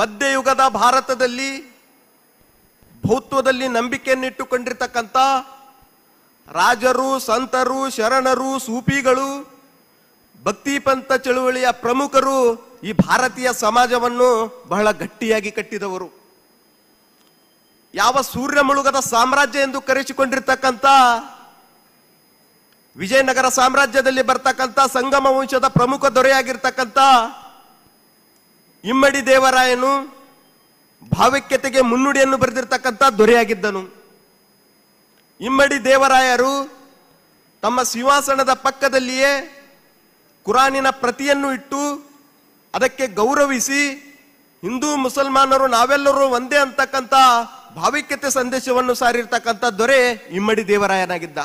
ಮಧ್ಯಯುಗದ ಭಾರತದಲ್ಲಿ ಭೌತ್ವದಲ್ಲಿ ನಂಬಿಕೆಯನ್ನಿಟ್ಟುಕೊಂಡಿರ್ತಕ್ಕಂಥ ರಾಜರು ಸಂತರು ಶರಣರು ಸೂಪಿಗಳು ಭಕ್ತಿ ಪಂಥ ಚಳುವಳಿಯ ಪ್ರಮುಖರು ಈ ಭಾರತೀಯ ಸಮಾಜವನ್ನು ಬಹಳ ಗಟ್ಟಿಯಾಗಿ ಕಟ್ಟಿದವರು ಯಾವ ಸೂರ್ಯ ಮುಳುಗದ ಸಾಮ್ರಾಜ್ಯ ಎಂದು ಕರೆಸಿಕೊಂಡಿರ್ತಕ್ಕಂಥ ವಿಜಯನಗರ ಸಾಮ್ರಾಜ್ಯದಲ್ಲಿ ಬರ್ತಕ್ಕಂಥ ಸಂಗಮ ವಂಶದ ಪ್ರಮುಖ ದೊರೆಯಾಗಿರ್ತಕ್ಕಂಥ ಇಮ್ಮಡಿ ದೇವರಾಯನು ಭಾವೈಕ್ಯತೆಗೆ ಮುನ್ನುಡಿಯನ್ನು ಬರೆದಿರತಕ್ಕಂಥ ದೊರೆಯಾಗಿದ್ದನು ಇಮ್ಮಡಿ ದೇವರಾಯರು ತಮ್ಮ ಸಿಂಹಾಸನದ ಪಕ್ಕದಲ್ಲಿಯೇ ಕುರಾನಿನ ಪ್ರತಿಯನ್ನು ಇಟ್ಟು ಅದಕ್ಕೆ ಗೌರವಿಸಿ ಹಿಂದೂ ಮುಸಲ್ಮಾನರು ನಾವೆಲ್ಲರೂ ಒಂದೇ ಅಂತಕ್ಕಂಥ ಭಾವಿಕ್ಯತೆ ಸಂದೇಶವನ್ನು ಸಾರಿರ್ತಕ್ಕಂಥ ದೊರೆ ಇಮ್ಮಡಿ ದೇವರಾಯನಾಗಿದ್ದ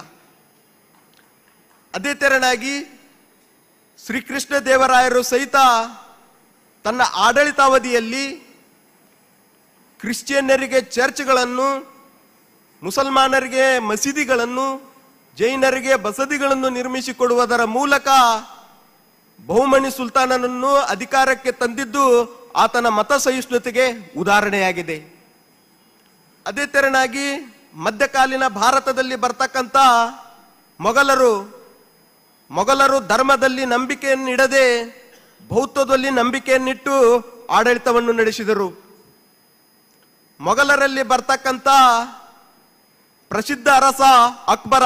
ಅದೇ ತೆರನಾಗಿ ಶ್ರೀಕೃಷ್ಣ ದೇವರಾಯರು ಸಹಿತ ತನ್ನ ಆಡಳಿತಾವಧಿಯಲ್ಲಿ ಕ್ರಿಶ್ಚಿಯನ್ನರಿಗೆ ಚರ್ಚ್ಗಳನ್ನು ಮುಸಲ್ಮಾನರಿಗೆ ಮಸೀದಿಗಳನ್ನು ಜೈನರಿಗೆ ಬಸದಿಗಳನ್ನು ನಿರ್ಮಿಸಿಕೊಡುವುದರ ಮೂಲಕ ಬಹುಮಣಿ ಸುಲ್ತಾನನನ್ನು ಅಧಿಕಾರಕ್ಕೆ ತಂದಿದ್ದು ಆತನ ಮತ ಸಹಿಷ್ಣುತೆಗೆ ಉದಾಹರಣೆಯಾಗಿದೆ ಅದೇ ತೆರನಾಗಿ ಮಧ್ಯಕಾಲೀನ ಭಾರತದಲ್ಲಿ ಬರ್ತಕ್ಕಂಥ ಮೊಘಲರು ಮೊಘಲರು ಧರ್ಮದಲ್ಲಿ ನಂಬಿಕೆಯನ್ನು ಇಡದೆ ಬೌದ್ಧದಲ್ಲಿ ನಂಬಿಕೆಯನ್ನಿಟ್ಟು ಆಡಳಿತವನ್ನು ನಡೆಸಿದರು ಮೊಘಲರಲ್ಲಿ ಬರ್ತಕ್ಕಂಥ ಪ್ರಸಿದ್ಧ ಅರಸ ಅಕ್ಬರ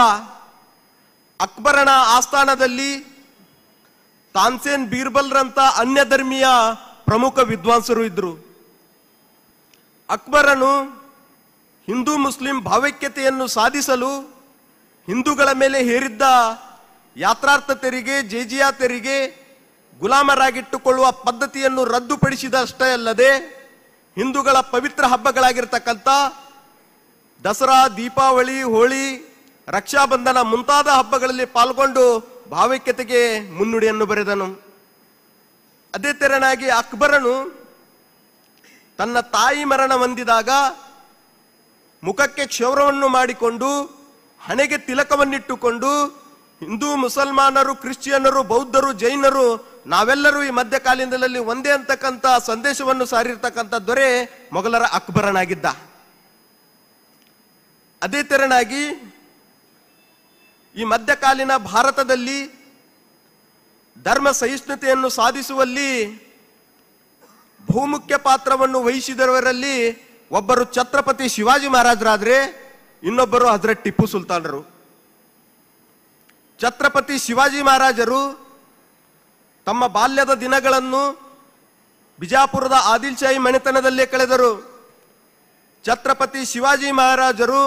ಅಕ್ಬರನ ಆಸ್ಥಾನದಲ್ಲಿ ತಾನ್ಸೇನ್ ಅನ್ಯ ಧರ್ಮೀಯ ಪ್ರಮುಖ ವಿದ್ವಾಂಸರು ಇದ್ದರು ಅಕ್ಬರನು ಹಿಂದೂ ಮುಸ್ಲಿಂ ಭಾವೈಕ್ಯತೆಯನ್ನು ಸಾಧಿಸಲು ಹಿಂದೂಗಳ ಮೇಲೆ ಹೇರಿದ್ದ ಯಾತ್ರಾರ್ಥ ತೆರಿಗೆ ಜೇಜಿಯಾ ತೆರಿಗೆ ಗುಲಾಮರಾಗಿಟ್ಟುಕೊಳ್ಳುವ ಪದ್ಧತಿಯನ್ನು ರದ್ದುಪಡಿಸಿದಷ್ಟೇ ಅಲ್ಲದೆ ಹಿಂದೂಗಳ ಪವಿತ್ರ ಹಬ್ಬಗಳಾಗಿರ್ತಕ್ಕಂಥ ದಸರಾ ದೀಪಾವಳಿ ಹೋಳಿ ರಕ್ಷಾಬಂಧನ ಮುಂತಾದ ಹಬ್ಬಗಳಲ್ಲಿ ಪಾಲ್ಗೊಂಡು ಭಾವೈಕ್ಯತೆಗೆ ಮುನ್ನುಡಿಯನ್ನು ಬರೆದನು ಅದೇ ತೆರನಾಗಿ ಅಕ್ಬರನು ತನ್ನ ತಾಯಿ ಮರಣ ಹೊಂದಿದಾಗ ಮುಖಕ್ಕೆ ಕ್ಷೌರವನ್ನು ಮಾಡಿಕೊಂಡು ಹಣೆಗೆ ತಿಲಕವನ್ನಿಟ್ಟುಕೊಂಡು ಹಿಂದೂ ಮುಸಲ್ಮಾನರು ಕ್ರಿಶ್ಚಿಯನ್ನರು ಬೌದ್ಧರು ಜೈನರು ನಾವೆಲ್ಲರೂ ಈ ಮಧ್ಯಕಾಲೀನದಲ್ಲಿ ಒಂದೇ ಅಂತಕ್ಕಂಥ ಸಂದೇಶವನ್ನು ಸಾರಿರ್ತಕ್ಕಂಥ ದೊರೆ ಮೊಘಲರ ಅಕ್ಬರನಾಗಿದ್ದ ಅದೇ ತೆರನಾಗಿ ಈ ಮಧ್ಯಕಾಲೀನ ಭಾರತದಲ್ಲಿ ಧರ್ಮ ಸಹಿಷ್ಣುತೆಯನ್ನು ಸಾಧಿಸುವಲ್ಲಿ ಬಹುಮುಖ್ಯ ಪಾತ್ರವನ್ನು ವಹಿಸಿದವರಲ್ಲಿ ಒಬ್ಬರು ಛತ್ರಪತಿ ಶಿವಾಜಿ ಮಹಾರಾಜರಾದರೆ ಇನ್ನೊಬ್ಬರು ಹಜರತ್ ಟಿಪ್ಪು ಸುಲ್ತಾನರು ಛತ್ರಪತಿ ಶಿವಾಜಿ ಮಹಾರಾಜರು ತಮ್ಮ ಬಾಲ್ಯದ ದಿನಗಳನ್ನು ಬಿಜಾಪುರದ ಆದಿಲ್ಶಾಹಿ ಮನೆತನದಲ್ಲೇ ಕಳೆದರು ಛತ್ರಪತಿ ಶಿವಾಜಿ ಮಹಾರಾಜರು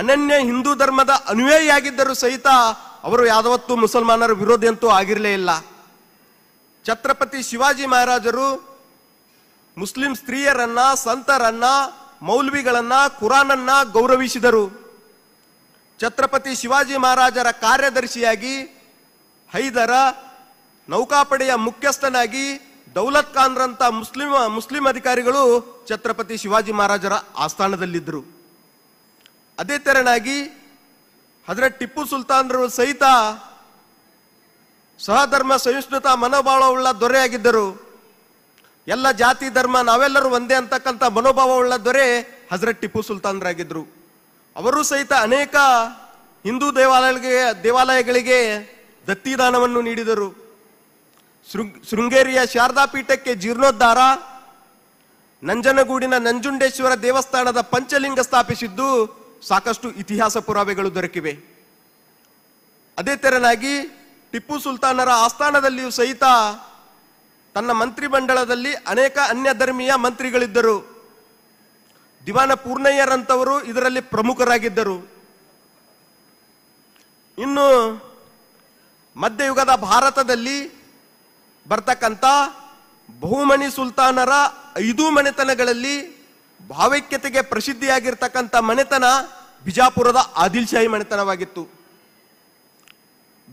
ಅನನ್ಯ ಹಿಂದೂ ಧರ್ಮದ ಅನುಯಾಯಿಯಾಗಿದ್ದರೂ ಸಹಿತ ಅವರು ಯಾವತ್ತೂ ಮುಸಲ್ಮಾನರ ವಿರೋಧಿ ಅಂತೂ ಆಗಿರಲೇ ಇಲ್ಲ ಛತ್ರಪತಿ ಶಿವಾಜಿ ಮಹಾರಾಜರು ಮುಸ್ಲಿಂ ಸ್ತ್ರೀಯರನ್ನ ಸಂತರನ್ನ ಮೌಲ್ವಿಗಳನ್ನ ಕುರಾನನ್ನ ಗೌರವಿಸಿದರು ಛತ್ರಪತಿ ಶಿವಾಜಿ ಮಹಾರಾಜರ ಕಾರ್ಯದರ್ಶಿಯಾಗಿ ಹೈದರ ನೌಕಾಪಡೆಯ ಮುಖ್ಯಸ್ಥನಾಗಿ ದೌಲತ್ ಖಾನ್ರಂತ ಮುಸ್ಲಿಂ ಮುಸ್ಲಿಂ ಅಧಿಕಾರಿಗಳು ಛತ್ರಪತಿ ಶಿವಾಜಿ ಮಹಾರಾಜರ ಆಸ್ಥಾನದಲ್ಲಿದ್ದರು ಅದೇ ತೆರನಾಗಿ ಹಜರತ್ ಟಿಪ್ಪು ಸುಲ್ತಾನ್ರು ಸಹಿತ ಸಹಧರ್ಮ ಸಹಿಷ್ಣುತ ಮನೋಭಾವವುಳ್ಳ ದೊರೆಯಾಗಿದ್ದರು ಎಲ್ಲ ಜಾತಿ ಧರ್ಮ ನಾವೆಲ್ಲರೂ ಒಂದೇ ಅಂತಕ್ಕಂಥ ಮನೋಭಾವವುಳ್ಳ ದೊರೆ ಹಜರತ್ ಟಿಪ್ಪು ಸುಲ್ತಾನ್ರಾಗಿದ್ದರು ಅವರು ಸಹಿತ ಅನೇಕ ಹಿಂದೂ ದೇವಾಲಯಗಳಿಗೆ ದೇವಾಲಯಗಳಿಗೆ ದತ್ತಿದಾನವನ್ನು ನೀಡಿದರು ಶೃಂಗೇರಿಯ ಶಾರದಾ ಪೀಠಕ್ಕೆ ಜೀರ್ಣೋದ್ಧಾರ ನಂಜನಗೂಡಿನ ನಂಜುಂಡೇಶ್ವರ ದೇವಸ್ಥಾನದ ಪಂಚಲಿಂಗ ಸ್ಥಾಪಿಸಿದ್ದು ಸಾಕಷ್ಟು ಇತಿಹಾಸ ಪುರಾವೆಗಳು ದೊರಕಿವೆ ಅದೇ ತೆರನಾಗಿ ಟಿಪ್ಪು ಸುಲ್ತಾನರ ಆಸ್ಥಾನದಲ್ಲಿಯೂ ಸಹಿತ ತನ್ನ ಮಂತ್ರಿಮಂಡಲದಲ್ಲಿ ಅನೇಕ ಅನ್ಯ ಧರ್ಮೀಯ ಮಂತ್ರಿಗಳಿದ್ದರು ದಿವಾನ ಪೂರ್ಣಯ್ಯರಂತವರು ಇದರಲ್ಲಿ ಪ್ರಮುಖರಾಗಿದ್ದರು ಇನ್ನು ಮಧ್ಯಯುಗದ ಭಾರತದಲ್ಲಿ ಬರ್ತಕ್ಕಂಥ ಬಹುಮಣಿ ಸುಲ್ತಾನರ ಐದು ಮನೆತನಗಳಲ್ಲಿ ಭಾವೈಕ್ಯತೆಗೆ ಪ್ರಸಿದ್ಧಿಯಾಗಿರ್ತಕ್ಕಂಥ ಮನೆತನ ಬಿಜಾಪುರದ ಆದಿಲ್ಶಾಹಿ ಮನೆತನವಾಗಿತ್ತು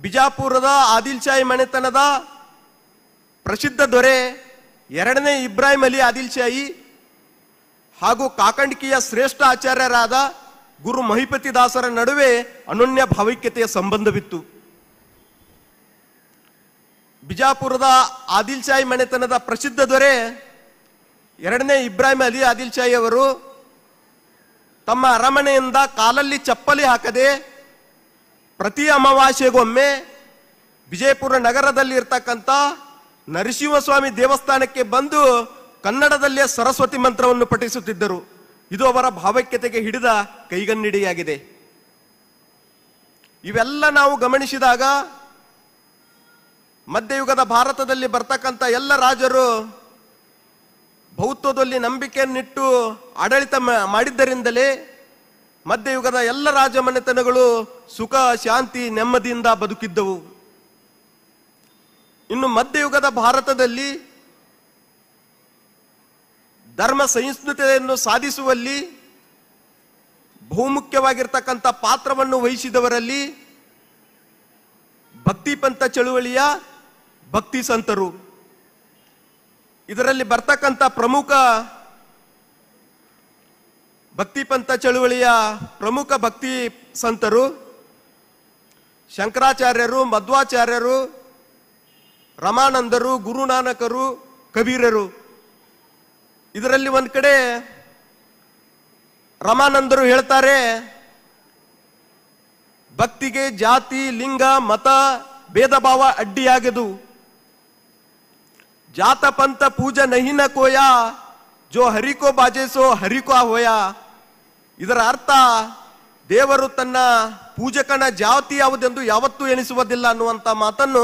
ಬಿಜಾಪುರದ ಆದಿಲ್ಶಾಹಿ ಮನೆತನದ ಪ್ರಸಿದ್ಧ ದೊರೆ ಎರಡನೇ ಇಬ್ರಾಹಿಂ ಅಲಿ ಆದಿಲ್ಶಾಹಿ ಹಾಗೂ ಕಾಕಂಡಿಕಿಯ ಶ್ರೇಷ್ಠ ಆಚಾರ್ಯರಾದ ಗುರು ಮಹಿಪತಿ ದಾಸರ ನಡುವೆ ಅನನ್ಯ ಭಾವೈಕ್ಯತೆಯ ಸಂಬಂಧವಿತ್ತು ಬಿಜಾಪುರದ ಆದಿಲ್ ಶಾಹಿ ಮನೆತನದ ಪ್ರಸಿದ್ಧ ದೊರೆ ಎರಡನೇ ಇಬ್ರಾಹಿಂ ಅಲಿ ಆದಿಲ್ ಆದಿಲ್ಶಾಹಿ ಅವರು ತಮ್ಮ ಅರಮನೆಯಿಂದ ಕಾಲಲ್ಲಿ ಚಪ್ಪಲಿ ಹಾಕದೆ ಪ್ರತಿ ಅಮಾವಾಸ್ಯೆಗೊಮ್ಮೆ ವಿಜಯಪುರ ನಗರದಲ್ಲಿ ಇರ್ತಕ್ಕಂಥ ನರಸಿಂಹಸ್ವಾಮಿ ದೇವಸ್ಥಾನಕ್ಕೆ ಬಂದು ಕನ್ನಡದಲ್ಲೇ ಸರಸ್ವತಿ ಮಂತ್ರವನ್ನು ಪಠಿಸುತ್ತಿದ್ದರು ಇದು ಅವರ ಭಾವೈಕ್ಯತೆಗೆ ಹಿಡಿದ ಕೈಗನ್ನಿಡಿಯಾಗಿದೆ ಇವೆಲ್ಲ ನಾವು ಗಮನಿಸಿದಾಗ ಮಧ್ಯಯುಗದ ಭಾರತದಲ್ಲಿ ಬರ್ತಕ್ಕಂಥ ಎಲ್ಲ ರಾಜರು ಬೌದ್ಧದಲ್ಲಿ ನಂಬಿಕೆಯನ್ನಿಟ್ಟು ಆಡಳಿತ ಮಾಡಿದ್ದರಿಂದಲೇ ಮಧ್ಯಯುಗದ ಎಲ್ಲ ರಾಜಮನೆತನಗಳು ಸುಖ ಶಾಂತಿ ನೆಮ್ಮದಿಯಿಂದ ಬದುಕಿದ್ದವು ಇನ್ನು ಮಧ್ಯಯುಗದ ಭಾರತದಲ್ಲಿ ಧರ್ಮ ಸಹಿಷ್ಣುತೆಯನ್ನು ಸಾಧಿಸುವಲ್ಲಿ ಬಹುಮುಖ್ಯವಾಗಿರ್ತಕ್ಕಂಥ ಪಾತ್ರವನ್ನು ವಹಿಸಿದವರಲ್ಲಿ ಭಕ್ತಿಪಂಥ ಚಳುವಳಿಯ ಭಕ್ತಿ ಸಂತರು ಇದರಲ್ಲಿ ಬರ್ತಕ್ಕಂತ ಪ್ರಮುಖ ಭಕ್ತಿ ಪಂಥ ಚಳುವಳಿಯ ಪ್ರಮುಖ ಭಕ್ತಿ ಸಂತರು ಶಂಕರಾಚಾರ್ಯರು ಮಧ್ವಾಚಾರ್ಯರು ರಮಾನಂದರು ಗುರುನಾನಕರು ಕಬೀರರು ಇದರಲ್ಲಿ ಒಂದು ಕಡೆ ರಮಾನಂದರು ಹೇಳ್ತಾರೆ ಭಕ್ತಿಗೆ ಜಾತಿ ಲಿಂಗ ಮತ ಭೇದ ಭಾವ ಅಡ್ಡಿಯಾಗದು जात ಪೂಜ पूजा नहीं न कोया जो ಹರಿ ಕೋ ಬಾಜೇಸೋ ಹರಿ ಕೋ ಇದರ ಅರ್ಥ ದೇವರು ತನ್ನ ಪೂಜಕನ ಜಾತಿ ಯಾವುದೆಂದು ಯಾವತ್ತೂ ಎಣಿಸುವುದಿಲ್ಲ ಅನ್ನುವಂಥ ಮಾತನ್ನು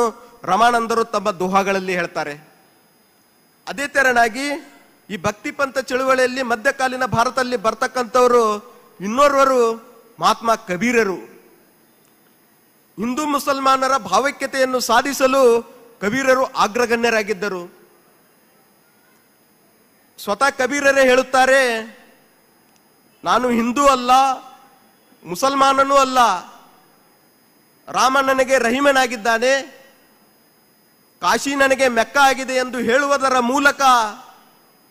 ರಮಾನಂದರು ತಮ್ಮ ದೋಹಾಗಳಲ್ಲಿ ಹೇಳ್ತಾರೆ ಅದೇ ತೆರನಾಗಿ ಈ ಭಕ್ತಿ ಪಂಥ ಚಳುವಳಿಯಲ್ಲಿ ಮಧ್ಯಕಾಲೀನ ಭಾರತದಲ್ಲಿ ಬರ್ತಕ್ಕಂಥವರು ಇನ್ನೋರ್ವರು ಮಹಾತ್ಮ ಕಬೀರರು ಹಿಂದೂ ಮುಸಲ್ಮಾನರ ಭಾವೈಕ್ಯತೆಯನ್ನು ಸಾಧಿಸಲು ಕಬೀರರು ಅಗ್ರಗಣ್ಯರಾಗಿದ್ದರು ಸ್ವತಃ ಕಬೀರರೇ ಹೇಳುತ್ತಾರೆ ನಾನು ಹಿಂದೂ ಅಲ್ಲ ಮುಸಲ್ಮಾನನೂ ಅಲ್ಲ ರಾಮ ನನಗೆ ರಹಿಮನಾಗಿದ್ದಾನೆ ಕಾಶಿ ನನಗೆ ಮೆಕ್ಕ ಆಗಿದೆ ಎಂದು ಹೇಳುವುದರ ಮೂಲಕ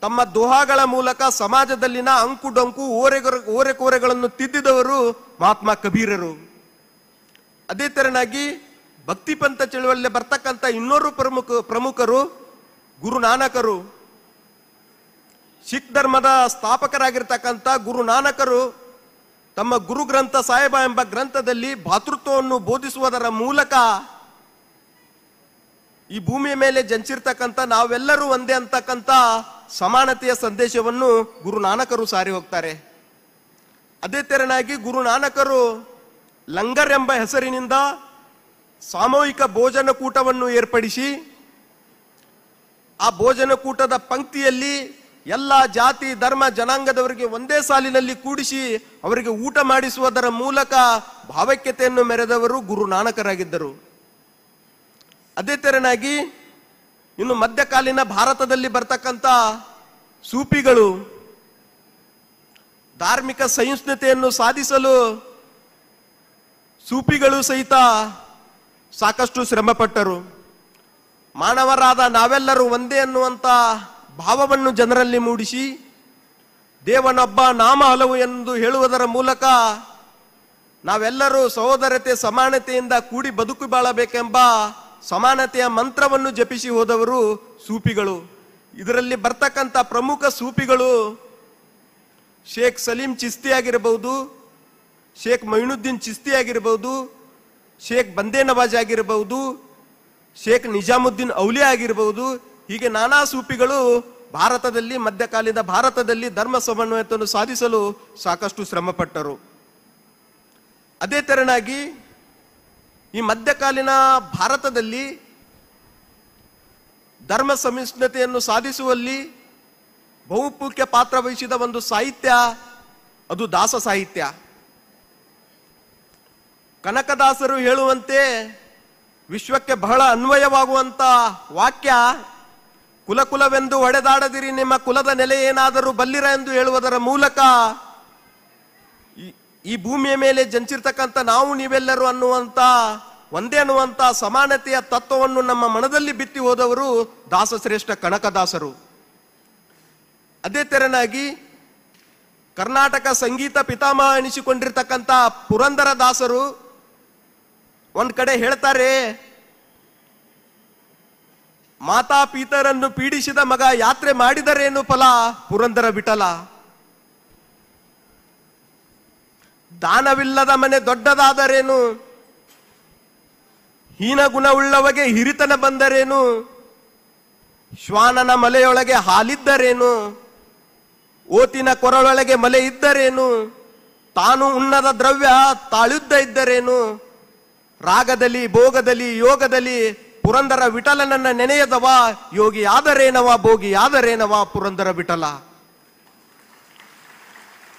ತಮ್ಮ ದೋಹಾಗಳ ಮೂಲಕ ಸಮಾಜದಲ್ಲಿನ ಅಂಕು ಡೊಂಕು ಓರೆಗೊರ ಓರೆಕೋರೆಗಳನ್ನು ತಿದ್ದಿದವರು ಮಹಾತ್ಮ ಕಬೀರರು ಅದೇ ತೆರನಾಗಿ ಪಂಥ ಚಳುವಳಿಯಲ್ಲಿ ಬರ್ತಕ್ಕಂಥ ಇನ್ನೂರು ಪ್ರಮುಖ ಪ್ರಮುಖರು ಗುರುನಾನಕರು ಸಿಖ್ ಧರ್ಮದ ಸ್ಥಾಪಕರಾಗಿರ್ತಕ್ಕಂಥ ಗುರು ನಾನಕರು ತಮ್ಮ ಗುರು ಗ್ರಂಥ ಸಾಹೇಬ ಎಂಬ ಗ್ರಂಥದಲ್ಲಿ ಭಾತೃತ್ವವನ್ನು ಬೋಧಿಸುವುದರ ಮೂಲಕ ಈ ಭೂಮಿಯ ಮೇಲೆ ಜಂಚಿರ್ತಕ್ಕಂಥ ನಾವೆಲ್ಲರೂ ಒಂದೇ ಅಂತಕ್ಕಂಥ ಸಮಾನತೆಯ ಸಂದೇಶವನ್ನು ಗುರು ನಾನಕರು ಸಾರಿ ಹೋಗ್ತಾರೆ ಅದೇ ತೆರನಾಗಿ ಗುರು ನಾನಕರು ಲಂಗರ್ ಎಂಬ ಹೆಸರಿನಿಂದ ಸಾಮೂಹಿಕ ಭೋಜನ ಕೂಟವನ್ನು ಏರ್ಪಡಿಸಿ ಆ ಭೋಜನ ಕೂಟದ ಪಂಕ್ತಿಯಲ್ಲಿ ಎಲ್ಲ ಜಾತಿ ಧರ್ಮ ಜನಾಂಗದವರಿಗೆ ಒಂದೇ ಸಾಲಿನಲ್ಲಿ ಕೂಡಿಸಿ ಅವರಿಗೆ ಊಟ ಮಾಡಿಸುವುದರ ಮೂಲಕ ಭಾವೈಕ್ಯತೆಯನ್ನು ಮೆರೆದವರು ಗುರು ನಾನಕರಾಗಿದ್ದರು ಅದೇ ತೆರನಾಗಿ ಇನ್ನು ಮಧ್ಯಕಾಲೀನ ಭಾರತದಲ್ಲಿ ಬರ್ತಕ್ಕಂಥ ಸೂಪಿಗಳು ಧಾರ್ಮಿಕ ಸಹಿಷ್ಣುತೆಯನ್ನು ಸಾಧಿಸಲು ಸೂಪಿಗಳು ಸಹಿತ ಸಾಕಷ್ಟು ಶ್ರಮಪಟ್ಟರು ಮಾನವರಾದ ನಾವೆಲ್ಲರೂ ಒಂದೇ ಅನ್ನುವಂಥ ಭಾವವನ್ನು ಜನರಲ್ಲಿ ಮೂಡಿಸಿ ದೇವನೊಬ್ಬ ನಾಮ ಹಲವು ಎಂದು ಹೇಳುವುದರ ಮೂಲಕ ನಾವೆಲ್ಲರೂ ಸಹೋದರತೆ ಸಮಾನತೆಯಿಂದ ಕೂಡಿ ಬದುಕು ಬಾಳಬೇಕೆಂಬ ಸಮಾನತೆಯ ಮಂತ್ರವನ್ನು ಜಪಿಸಿ ಹೋದವರು ಸೂಪಿಗಳು ಇದರಲ್ಲಿ ಬರ್ತಕ್ಕಂಥ ಪ್ರಮುಖ ಸೂಪಿಗಳು ಶೇಖ್ ಸಲೀಂ ಚಿಸ್ತಿ ಆಗಿರಬಹುದು ಶೇಖ್ ಮೈನುದ್ದೀನ್ ಚಿಸ್ತಿ ಆಗಿರಬಹುದು ಶೇಖ್ ಬಂದೇ ನವಾಜ್ ಆಗಿರಬಹುದು ಶೇಖ್ ನಿಜಾಮುದ್ದೀನ್ ಔಲಿ ಆಗಿರಬಹುದು ಹೀಗೆ ನಾನಾ ಸೂಪಿಗಳು ಭಾರತದಲ್ಲಿ ಮಧ್ಯಕಾಲೀನ ಭಾರತದಲ್ಲಿ ಧರ್ಮ ಸಮನ್ವಯತೆಯನ್ನು ಸಾಧಿಸಲು ಸಾಕಷ್ಟು ಶ್ರಮಪಟ್ಟರು ಅದೇ ತೆರನಾಗಿ ಈ ಮಧ್ಯಕಾಲೀನ ಭಾರತದಲ್ಲಿ ಧರ್ಮ ಸಹಿಷ್ಣುತೆಯನ್ನು ಸಾಧಿಸುವಲ್ಲಿ ಬಹುಪುಖ್ಯ ಪಾತ್ರ ವಹಿಸಿದ ಒಂದು ಸಾಹಿತ್ಯ ಅದು ದಾಸ ಸಾಹಿತ್ಯ ಕನಕದಾಸರು ಹೇಳುವಂತೆ ವಿಶ್ವಕ್ಕೆ ಬಹಳ ಅನ್ವಯವಾಗುವಂಥ ವಾಕ್ಯ ಕುಲಕುಲವೆಂದು ಹೊಡೆದಾಡದಿರಿ ನಿಮ್ಮ ಕುಲದ ನೆಲೆ ಏನಾದರೂ ಬಲ್ಲಿರ ಎಂದು ಹೇಳುವುದರ ಮೂಲಕ ಈ ಭೂಮಿಯ ಮೇಲೆ ಜಂಚಿರ್ತಕ್ಕಂಥ ನಾವು ನೀವೆಲ್ಲರೂ ಅನ್ನುವಂಥ ಒಂದೇ ಅನ್ನುವಂಥ ಸಮಾನತೆಯ ತತ್ವವನ್ನು ನಮ್ಮ ಮನದಲ್ಲಿ ಬಿತ್ತಿ ಹೋದವರು ದಾಸಶ್ರೇಷ್ಠ ಕನಕದಾಸರು ಅದೇ ತೆರನಾಗಿ ಕರ್ನಾಟಕ ಸಂಗೀತ ಪಿತಾಮಹ ಎನಿಸಿಕೊಂಡಿರ್ತಕ್ಕಂಥ ಪುರಂದರ ದಾಸರು ಒಂದು ಕಡೆ ಹೇಳ್ತಾರೆ ಮಾತಾ ಪೀತರನ್ನು ಪೀಡಿಸಿದ ಮಗ ಯಾತ್ರೆ ಮಾಡಿದರೇನು ಫಲ ಪುರಂದರ ಬಿಟಲ ದಾನವಿಲ್ಲದ ಮನೆ ದೊಡ್ಡದಾದರೇನು ಹೀನ ಗುಣವುಳ್ಳವಗೆ ಹಿರಿತನ ಬಂದರೇನು ಶ್ವಾನನ ಮಲೆಯೊಳಗೆ ಹಾಲಿದ್ದರೇನು ಓತಿನ ಕೊರಳೊಳಗೆ ಮಲೆ ಇದ್ದರೇನು ತಾನು ಉಣ್ಣದ ದ್ರವ್ಯ ತಾಳುದ್ದ ಇದ್ದರೇನು ರಾಗದಲ್ಲಿ ಭೋಗದಲ್ಲಿ ಯೋಗದಲ್ಲಿ ಪುರಂದರ ವಿಠಲನನ್ನ ನೆನೆಯದವ ಯೋಗಿ ಆದರೇನವ ಭೋಗಿ ಆದರೇನವ ಪುರಂದರ ವಿಠಲ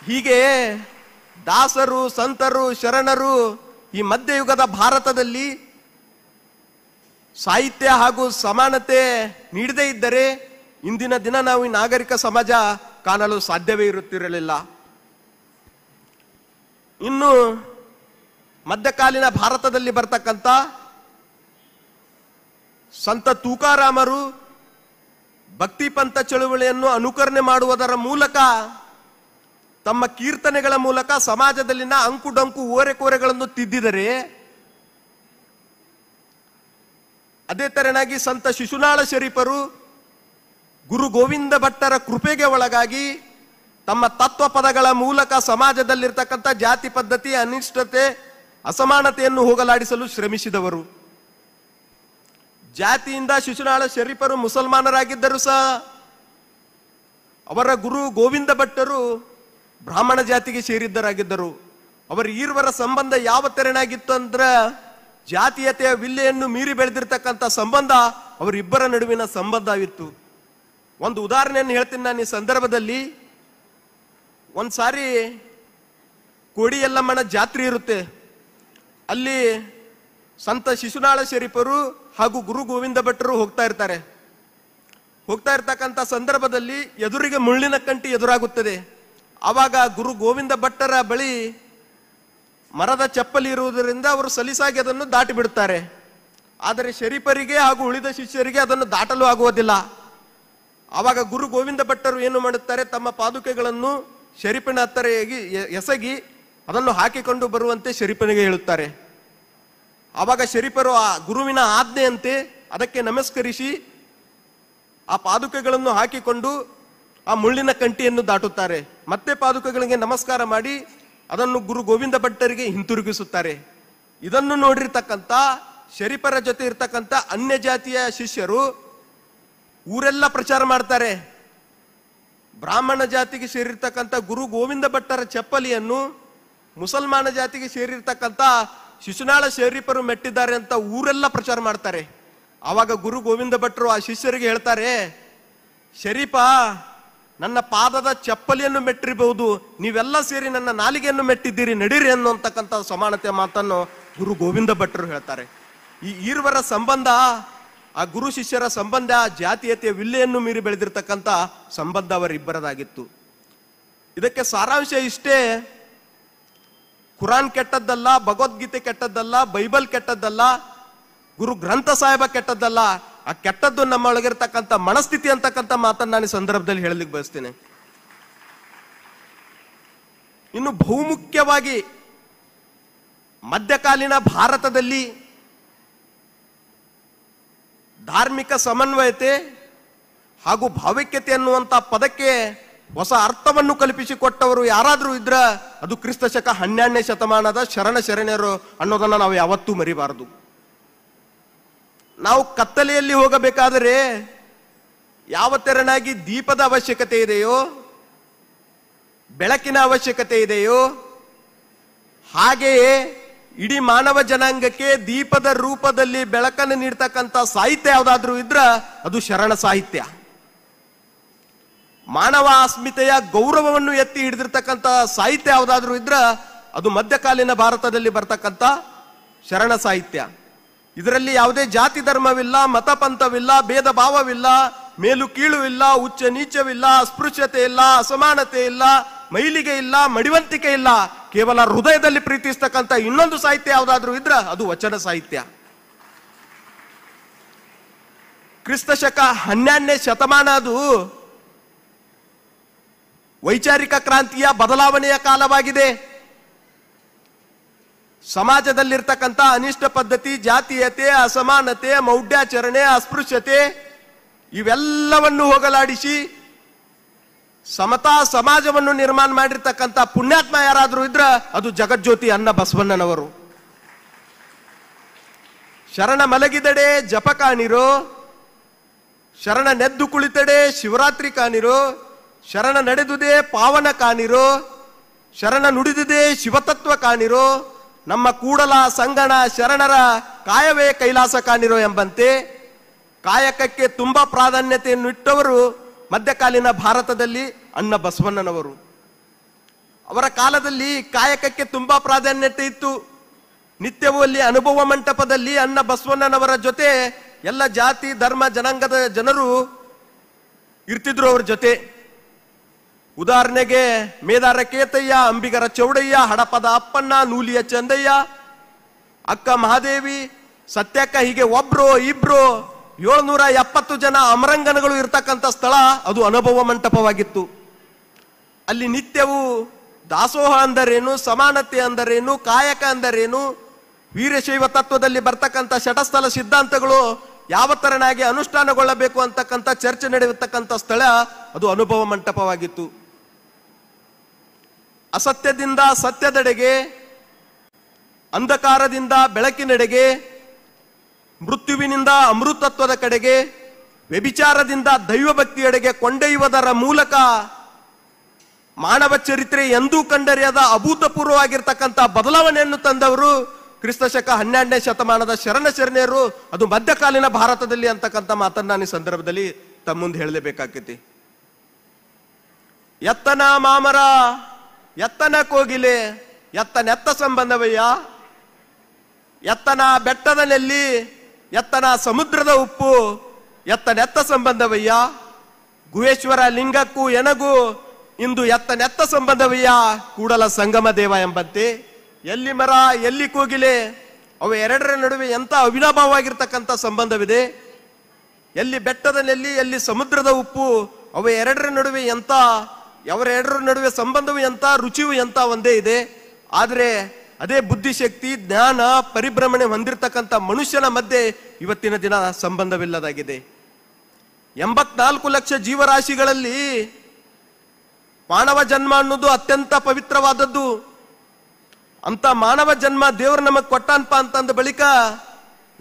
ಹೀಗೆ ದಾಸರು ಸಂತರು ಶರಣರು ಈ ಮಧ್ಯಯುಗದ ಭಾರತದಲ್ಲಿ ಸಾಹಿತ್ಯ ಹಾಗೂ ಸಮಾನತೆ ನೀಡದೇ ಇದ್ದರೆ ಇಂದಿನ ದಿನ ನಾವು ಈ ನಾಗರಿಕ ಸಮಾಜ ಕಾಣಲು ಸಾಧ್ಯವೇ ಇರುತ್ತಿರಲಿಲ್ಲ ಇನ್ನು ಮಧ್ಯಕಾಲೀನ ಭಾರತದಲ್ಲಿ ಬರ್ತಕ್ಕಂಥ ಸಂತ ತೂಕಾರಾಮರು ಭಕ್ತಿ ಪಂಥ ಚಳುವಳಿಯನ್ನು ಅನುಕರಣೆ ಮಾಡುವುದರ ಮೂಲಕ ತಮ್ಮ ಕೀರ್ತನೆಗಳ ಮೂಲಕ ಸಮಾಜದಲ್ಲಿನ ಅಂಕುಡಂಕು ಓರೆಕೋರೆಗಳನ್ನು ತಿದ್ದಿದರೆ ಅದೇ ತರನಾಗಿ ಸಂತ ಶಿಶುನಾಳ ಶರೀಫರು ಗುರು ಗೋವಿಂದ ಭಟ್ಟರ ಕೃಪೆಗೆ ಒಳಗಾಗಿ ತಮ್ಮ ತತ್ವ ಪದಗಳ ಮೂಲಕ ಸಮಾಜದಲ್ಲಿರ್ತಕ್ಕಂಥ ಜಾತಿ ಪದ್ಧತಿ ಅನಿಷ್ಟತೆ ಅಸಮಾನತೆಯನ್ನು ಹೋಗಲಾಡಿಸಲು ಶ್ರಮಿಸಿದವರು ಜಾತಿಯಿಂದ ಶಿಶುನಾಳ ಶರೀಫರು ಮುಸಲ್ಮಾನರಾಗಿದ್ದರು ಸಹ ಅವರ ಗುರು ಗೋವಿಂದ ಭಟ್ಟರು ಬ್ರಾಹ್ಮಣ ಜಾತಿಗೆ ಸೇರಿದ್ದರಾಗಿದ್ದರು ಅವರ ಈರ್ವರ ಸಂಬಂಧ ಯಾವ ತೆರನಾಗಿತ್ತು ಅಂದ್ರ ಜಾತೀಯತೆಯ ವಿಲ್ಲೆಯನ್ನು ಮೀರಿ ಬೆಳೆದಿರ್ತಕ್ಕಂಥ ಸಂಬಂಧ ಅವರಿಬ್ಬರ ನಡುವಿನ ಸಂಬಂಧವಿತ್ತು ಒಂದು ಉದಾಹರಣೆಯನ್ನು ಹೇಳ್ತೀನಿ ನಾನು ಈ ಸಂದರ್ಭದಲ್ಲಿ ಒಂದು ಸಾರಿ ಕೋಡಿ ಜಾತ್ರೆ ಇರುತ್ತೆ ಅಲ್ಲಿ ಸಂತ ಶಿಶುನಾಳ ಶರೀಫರು ಹಾಗೂ ಗುರು ಗೋವಿಂದ ಭಟ್ಟರು ಹೋಗ್ತಾ ಇರ್ತಾರೆ ಹೋಗ್ತಾ ಇರ್ತಕ್ಕಂಥ ಸಂದರ್ಭದಲ್ಲಿ ಎದುರಿಗೆ ಮುಳ್ಳಿನ ಕಂಟಿ ಎದುರಾಗುತ್ತದೆ ಆವಾಗ ಗುರು ಗೋವಿಂದ ಭಟ್ಟರ ಬಳಿ ಮರದ ಚಪ್ಪಲಿ ಇರುವುದರಿಂದ ಅವರು ಸಲೀಸಾಗಿ ಅದನ್ನು ದಾಟಿ ಬಿಡುತ್ತಾರೆ ಆದರೆ ಶರೀಫರಿಗೆ ಹಾಗೂ ಉಳಿದ ಶಿಷ್ಯರಿಗೆ ಅದನ್ನು ದಾಟಲು ಆಗುವುದಿಲ್ಲ ಆವಾಗ ಗುರು ಗೋವಿಂದ ಭಟ್ಟರು ಏನು ಮಾಡುತ್ತಾರೆ ತಮ್ಮ ಪಾದುಕೆಗಳನ್ನು ಶರೀಫನ ಹತ್ತರ ಎಸಗಿ ಅದನ್ನು ಹಾಕಿಕೊಂಡು ಬರುವಂತೆ ಶರೀಫನಿಗೆ ಹೇಳುತ್ತಾರೆ ಆವಾಗ ಶರೀಫರು ಆ ಗುರುವಿನ ಆಜ್ಞೆಯಂತೆ ಅದಕ್ಕೆ ನಮಸ್ಕರಿಸಿ ಆ ಪಾದುಕೆಗಳನ್ನು ಹಾಕಿಕೊಂಡು ಆ ಮುಳ್ಳಿನ ಕಂಟಿಯನ್ನು ದಾಟುತ್ತಾರೆ ಮತ್ತೆ ಪಾದುಕೆಗಳಿಗೆ ನಮಸ್ಕಾರ ಮಾಡಿ ಅದನ್ನು ಗುರು ಗೋವಿಂದ ಭಟ್ಟರಿಗೆ ಹಿಂತಿರುಗಿಸುತ್ತಾರೆ ಇದನ್ನು ನೋಡಿರ್ತಕ್ಕಂಥ ಶರೀಫರ ಜೊತೆ ಇರ್ತಕ್ಕಂಥ ಅನ್ಯ ಜಾತಿಯ ಶಿಷ್ಯರು ಊರೆಲ್ಲ ಪ್ರಚಾರ ಮಾಡ್ತಾರೆ ಬ್ರಾಹ್ಮಣ ಜಾತಿಗೆ ಸೇರಿರ್ತಕ್ಕಂಥ ಗುರು ಗೋವಿಂದ ಭಟ್ಟರ ಚಪ್ಪಲಿಯನ್ನು ಮುಸಲ್ಮಾನ ಜಾತಿಗೆ ಸೇರಿರ್ತಕ್ಕಂಥ ಶಿಶುನಾಳ ಶರೀಫರು ಮೆಟ್ಟಿದ್ದಾರೆ ಅಂತ ಊರೆಲ್ಲ ಪ್ರಚಾರ ಮಾಡ್ತಾರೆ ಆವಾಗ ಗುರು ಗೋವಿಂದ ಭಟ್ರು ಆ ಶಿಷ್ಯರಿಗೆ ಹೇಳ್ತಾರೆ ಶರೀಫ ನನ್ನ ಪಾದದ ಚಪ್ಪಲಿಯನ್ನು ಮೆಟ್ಟಿರಬಹುದು ನೀವೆಲ್ಲ ಸೇರಿ ನನ್ನ ನಾಲಿಗೆಯನ್ನು ಮೆಟ್ಟಿದ್ದೀರಿ ನಡೀರಿ ಅನ್ನುವಂತಕ್ಕಂಥ ಸಮಾನತೆಯ ಮಾತನ್ನು ಗುರು ಗೋವಿಂದ ಭಟ್ರು ಹೇಳ್ತಾರೆ ಈ ಈರ್ವರ ಸಂಬಂಧ ಆ ಗುರು ಶಿಷ್ಯರ ಸಂಬಂಧ ಜಾತೀಯತೆಯ ವಿಲ್ಲೆಯನ್ನು ಮೀರಿ ಬೆಳೆದಿರ್ತಕ್ಕಂಥ ಸಂಬಂಧ ಅವರಿಬ್ಬರದಾಗಿತ್ತು ಇದಕ್ಕೆ ಸಾರಾಂಶ ಇಷ್ಟೇ ಕುರಾನ್ ಕೆಟ್ಟದ್ದಲ್ಲ ಭಗವದ್ಗೀತೆ ಕೆಟ್ಟದ್ದಲ್ಲ ಬೈಬಲ್ ಕೆಟ್ಟದ್ದಲ್ಲ ಗುರು ಗ್ರಂಥ ಸಾಹೇಬ ಕೆಟ್ಟದ್ದಲ್ಲ ಆ ಕೆಟ್ಟದ್ದು ನಮ್ಮ ಒಳಗಿರ್ತಕ್ಕಂಥ ಮನಸ್ಥಿತಿ ಅಂತಕ್ಕಂಥ ಮಾತನ್ನು ನಾನು ಈ ಸಂದರ್ಭದಲ್ಲಿ ಹೇಳಲಿಕ್ಕೆ ಬಯಸ್ತೇನೆ ಇನ್ನು ಬಹುಮುಖ್ಯವಾಗಿ ಮಧ್ಯಕಾಲೀನ ಭಾರತದಲ್ಲಿ ಧಾರ್ಮಿಕ ಸಮನ್ವಯತೆ ಹಾಗೂ ಭಾವಿಕ್ಯತೆ ಅನ್ನುವಂಥ ಪದಕ್ಕೆ ಹೊಸ ಅರ್ಥವನ್ನು ಕಲ್ಪಿಸಿಕೊಟ್ಟವರು ಯಾರಾದರೂ ಇದ್ರ ಅದು ಕ್ರಿಸ್ತ ಶಕ ಹನ್ನೆರಡನೇ ಶತಮಾನದ ಶರಣ ಶರಣರು ಅನ್ನೋದನ್ನ ನಾವು ಯಾವತ್ತೂ ಮರಿಬಾರದು ನಾವು ಕತ್ತಲೆಯಲ್ಲಿ ಹೋಗಬೇಕಾದರೆ ಯಾವ ತೆರನಾಗಿ ದೀಪದ ಅವಶ್ಯಕತೆ ಇದೆಯೋ ಬೆಳಕಿನ ಅವಶ್ಯಕತೆ ಇದೆಯೋ ಹಾಗೆಯೇ ಇಡೀ ಮಾನವ ಜನಾಂಗಕ್ಕೆ ದೀಪದ ರೂಪದಲ್ಲಿ ಬೆಳಕನ್ನು ನೀಡ್ತಕ್ಕಂಥ ಸಾಹಿತ್ಯ ಯಾವುದಾದ್ರೂ ಇದ್ರ ಅದು ಶರಣ ಸಾಹಿತ್ಯ ಮಾನವ ಅಸ್ಮಿತೆಯ ಗೌರವವನ್ನು ಎತ್ತಿ ಹಿಡಿದಿರ್ತಕ್ಕಂಥ ಸಾಹಿತ್ಯ ಯಾವುದಾದ್ರೂ ಇದ್ರ ಅದು ಮಧ್ಯಕಾಲೀನ ಭಾರತದಲ್ಲಿ ಬರ್ತಕ್ಕಂಥ ಶರಣ ಸಾಹಿತ್ಯ ಇದರಲ್ಲಿ ಯಾವುದೇ ಜಾತಿ ಧರ್ಮವಿಲ್ಲ ಮತ ಪಂಥವಿಲ್ಲ ಭೇದ ಭಾವವಿಲ್ಲ ಮೇಲು ಕೀಳು ಇಲ್ಲ ಉಚ್ಚ ನೀಚವಿಲ್ಲ ಅಸ್ಪೃಶ್ಯತೆ ಇಲ್ಲ ಅಸಮಾನತೆ ಇಲ್ಲ ಮೈಲಿಗೆ ಇಲ್ಲ ಮಡಿವಂತಿಕೆ ಇಲ್ಲ ಕೇವಲ ಹೃದಯದಲ್ಲಿ ಪ್ರೀತಿಸ್ತಕ್ಕಂಥ ಇನ್ನೊಂದು ಸಾಹಿತ್ಯ ಯಾವುದಾದ್ರೂ ಇದ್ರ ಅದು ವಚನ ಸಾಹಿತ್ಯ ಕ್ರಿಸ್ತ ಶಕ ಹನ್ನೆರಡನೇ ಶತಮಾನ ಅದು ವೈಚಾರಿಕ ಕ್ರಾಂತಿಯ ಬದಲಾವಣೆಯ ಕಾಲವಾಗಿದೆ ಸಮಾಜದಲ್ಲಿರ್ತಕ್ಕಂಥ ಅನಿಷ್ಟ ಪದ್ಧತಿ ಜಾತೀಯತೆ ಅಸಮಾನತೆ ಮೌಢ್ಯಾಚರಣೆ ಅಸ್ಪೃಶ್ಯತೆ ಇವೆಲ್ಲವನ್ನು ಹೋಗಲಾಡಿಸಿ ಸಮತಾ ಸಮಾಜವನ್ನು ನಿರ್ಮಾಣ ಮಾಡಿರ್ತಕ್ಕಂಥ ಪುಣ್ಯಾತ್ಮ ಯಾರಾದರೂ ಇದ್ರ ಅದು ಜಗಜ್ಯೋತಿ ಅನ್ನ ಬಸವಣ್ಣನವರು ಶರಣ ಮಲಗಿದಡೆ ಜಪ ಕಾಣಿರೋ ಶರಣ ನೆದ್ದು ಕುಳಿತಡೆ ಶಿವರಾತ್ರಿ ಕಾಣಿರೋ ಶರಣ ನಡೆದುದೇ ಪಾವನ ಕಾಣಿರೋ ಶರಣ ನುಡಿದುದೇ ಶಿವತತ್ವ ಕಾಣಿರೋ ನಮ್ಮ ಕೂಡಲ ಸಂಗಣ ಶರಣರ ಕಾಯವೇ ಕೈಲಾಸ ಕಾಣಿರೋ ಎಂಬಂತೆ ಕಾಯಕಕ್ಕೆ ತುಂಬ ಪ್ರಾಧಾನ್ಯತೆಯನ್ನು ಇಟ್ಟವರು ಮಧ್ಯಕಾಲೀನ ಭಾರತದಲ್ಲಿ ಅಣ್ಣ ಬಸವಣ್ಣನವರು ಅವರ ಕಾಲದಲ್ಲಿ ಕಾಯಕಕ್ಕೆ ತುಂಬ ಪ್ರಾಧಾನ್ಯತೆ ಇತ್ತು ನಿತ್ಯವೂ ಅಲ್ಲಿ ಅನುಭವ ಮಂಟಪದಲ್ಲಿ ಅಣ್ಣ ಬಸವಣ್ಣನವರ ಜೊತೆ ಎಲ್ಲ ಜಾತಿ ಧರ್ಮ ಜನಾಂಗದ ಜನರು ಇರ್ತಿದ್ರು ಅವರ ಜೊತೆ ಉದಾಹರಣೆಗೆ ಮೇದಾರ ಕೇತಯ್ಯ ಅಂಬಿಗರ ಚೌಡಯ್ಯ ಹಡಪದ ಅಪ್ಪಣ್ಣ ನೂಲಿಯ ಚಂದಯ್ಯ ಅಕ್ಕ ಮಹಾದೇವಿ ಸತ್ಯಕ್ಕ ಹೀಗೆ ಒಬ್ರು ಇಬ್ರು ಏಳ್ನೂರ ಎಪ್ಪತ್ತು ಜನ ಅಮರಂಗನಗಳು ಇರತಕ್ಕಂಥ ಸ್ಥಳ ಅದು ಅನುಭವ ಮಂಟಪವಾಗಿತ್ತು ಅಲ್ಲಿ ನಿತ್ಯವೂ ದಾಸೋಹ ಅಂದರೇನು ಸಮಾನತೆ ಅಂದರೇನು ಕಾಯಕ ಅಂದರೇನು ವೀರಶೈವ ತತ್ವದಲ್ಲಿ ಬರ್ತಕ್ಕಂಥ ಶಟಸ್ಥಲ ಸಿದ್ಧಾಂತಗಳು ಯಾವ ತರನಾಗಿ ಅನುಷ್ಠಾನಗೊಳ್ಳಬೇಕು ಅಂತಕ್ಕಂಥ ಚರ್ಚೆ ನಡೆಯತಕ್ಕಂಥ ಸ್ಥಳ ಅದು ಅನುಭವ ಮಂಟಪವಾಗಿತ್ತು ಅಸತ್ಯದಿಂದ ಸತ್ಯದೆಡೆಗೆ ಅಂಧಕಾರದಿಂದ ಬೆಳಕಿನೆಡೆಗೆ ಮೃತ್ಯುವಿನಿಂದ ಅಮೃತತ್ವದ ಕಡೆಗೆ ವ್ಯಭಿಚಾರದಿಂದ ದೈವ ಭಕ್ತಿಯೆಡೆಗೆ ಕೊಂಡೊಯ್ಯುವುದರ ಮೂಲಕ ಮಾನವ ಚರಿತ್ರೆ ಎಂದೂ ಕಂಡರಿಯಾದ ಅಭೂತಪೂರ್ವವಾಗಿರ್ತಕ್ಕಂಥ ಬದಲಾವಣೆಯನ್ನು ತಂದವರು ಕ್ರಿಸ್ತಶಕ ಹನ್ನೆರಡನೇ ಶತಮಾನದ ಶರಣ ಶರಣೆಯರು ಅದು ಮಧ್ಯಕಾಲೀನ ಭಾರತದಲ್ಲಿ ಅಂತಕ್ಕಂಥ ಮಾತನ್ನ ನಾನು ಈ ಸಂದರ್ಭದಲ್ಲಿ ತಮ್ಮ ಮುಂದೆ ಹೇಳಲೇಬೇಕಾಕೈತಿ ಎತ್ತನ ಮಾಮರ ಎತ್ತನ ಕೋಗಿಲೆ ಎತ್ತನೆತ್ತ ಸಂಬಂಧವಯ್ಯ ಎತ್ತನ ಬೆಟ್ಟದ ನೆಲ್ಲಿ ಎತ್ತನ ಸಮುದ್ರದ ಉಪ್ಪು ಎತ್ತನೆತ್ತ ಸಂಬಂಧವಯ್ಯ ಗುಹೇಶ್ವರ ಲಿಂಗಕ್ಕೂ ಎನಗೂ ಇಂದು ಎತ್ತನೆತ್ತ ಸಂಬಂಧವಯ್ಯ ಕೂಡಲ ಸಂಗಮ ದೇವ ಎಂಬಂತೆ ಎಲ್ಲಿ ಮರ ಎಲ್ಲಿ ಕೋಗಿಲೆ ಅವು ಎರಡರ ನಡುವೆ ಎಂಥ ಅವಿನಾಭಾವವಾಗಿರ್ತಕ್ಕಂಥ ಸಂಬಂಧವಿದೆ ಎಲ್ಲಿ ಬೆಟ್ಟದ ನೆಲ್ಲಿ ಎಲ್ಲಿ ಸಮುದ್ರದ ಉಪ್ಪು ಅವು ಎರಡರ ನಡುವೆ ಎಂಥ ಎವರೆಡರ ನಡುವೆ ಸಂಬಂಧವು ಎಂಥ ರುಚಿಯು ಎಂಥ ಒಂದೇ ಇದೆ ಆದರೆ ಅದೇ ಬುದ್ಧಿಶಕ್ತಿ ಜ್ಞಾನ ಪರಿಭ್ರಮಣೆ ಹೊಂದಿರತಕ್ಕಂಥ ಮನುಷ್ಯನ ಮಧ್ಯೆ ಇವತ್ತಿನ ದಿನ ಸಂಬಂಧವಿಲ್ಲದಾಗಿದೆ ಎಂಬತ್ನಾಲ್ಕು ಲಕ್ಷ ಜೀವರಾಶಿಗಳಲ್ಲಿ ಮಾನವ ಜನ್ಮ ಅನ್ನೋದು ಅತ್ಯಂತ ಪವಿತ್ರವಾದದ್ದು ಅಂತ ಮಾನವ ಜನ್ಮ ದೇವರು ನಮಗೆ ಕೊಟ್ಟನಪ್ಪ ಅಂತಂದ ಬಳಿಕ